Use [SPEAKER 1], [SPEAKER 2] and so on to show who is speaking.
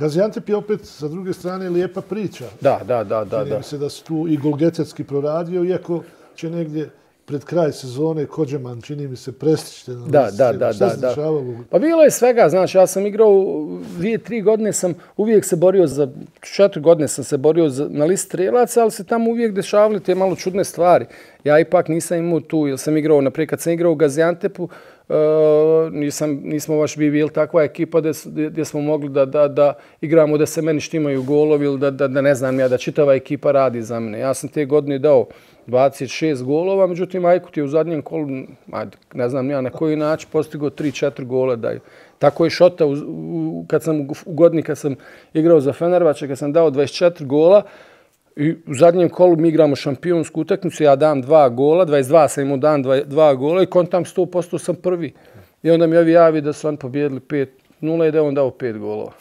[SPEAKER 1] Gaziantep je opet, sa druge strane, lijepa priča.
[SPEAKER 2] Da, da, da. da Čini da. mi se
[SPEAKER 1] da se tu i Golgecetski proradio, iako će negdje pred kraj sezone Kođeman, čini mi se, prestište.
[SPEAKER 2] Da, da, da. Šta da, se da. dešavalo?
[SPEAKER 1] Pa bilo je svega, znaš, ja sam igrao, dvije, tri godine sam
[SPEAKER 2] uvijek se borio za, četiri godine sam se borio za, na list strelaca, ali se tamo uvijek dešavali te malo čudne stvari ja ipak nisam imao tu, jer sam igrao, naprijed kad sam igrao u Gaziantepu, eh, nisam, nismo baš bi bili takva ekipa gdje, gdje smo mogli da, da, da igramo da se meni štimaju golovi ili da, da, da ne znam ja, da čitava ekipa radi za mene. Ja sam te godine dao 26 golova, međutim Ajkut je u zadnjem kolu, ne znam ja na koji način, postigo 3-4 gole da je. Tako je šota, u, kad sam u, godini kad sam igrao za Fenerbahče, kad sam dao 24 gola, u zadnjem kolu mi igramo šampionsku utakmicu, ja dam dva gola, 22 sam imao dan dva gola i kontam 100% sam prvi. I onda mi ovi javi da su oni pobjedili 5-0 i da je on dao pet golova.